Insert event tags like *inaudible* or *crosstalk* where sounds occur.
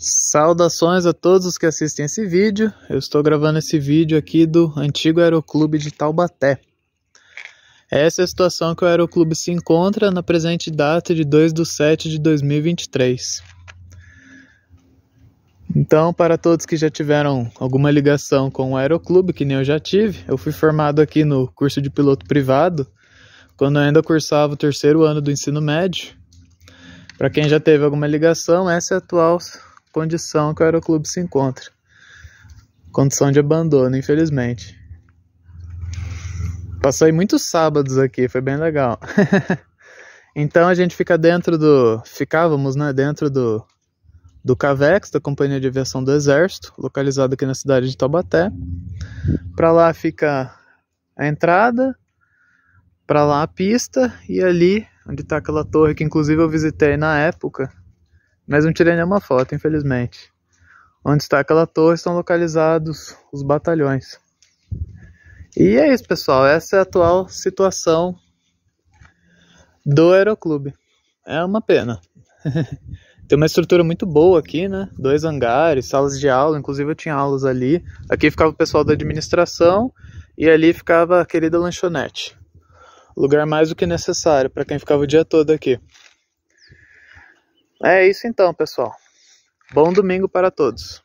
Saudações a todos os que assistem esse vídeo. Eu estou gravando esse vídeo aqui do antigo Aeroclube de Taubaté. É essa é a situação que o Aeroclube se encontra na presente data de 2 de 7 de 2023. Então, para todos que já tiveram alguma ligação com o Aeroclube, que nem eu já tive, eu fui formado aqui no curso de piloto privado, quando eu ainda cursava o terceiro ano do ensino médio. Para quem já teve alguma ligação, essa é a atual condição que o aeroclube se encontra. Condição de abandono, infelizmente. Passei muitos sábados aqui, foi bem legal. *laughs* então a gente fica dentro do. Ficávamos, né? Dentro do, do CAVEX, da Companhia de Aviação do Exército, localizado aqui na cidade de Taubaté. Para lá fica a entrada, para lá a pista e ali onde está aquela torre que inclusive eu visitei na época mas não tirei nenhuma foto, infelizmente. Onde está aquela torre estão localizados os batalhões. E é isso, pessoal. Essa é a atual situação do Aeroclube. É uma pena. *laughs* Tem uma estrutura muito boa aqui, né? Dois hangares, salas de aula, inclusive eu tinha aulas ali. Aqui ficava o pessoal da administração e ali ficava a querida lanchonete. Lugar mais do que necessário para quem ficava o dia todo aqui. É isso então, pessoal. Bom domingo para todos.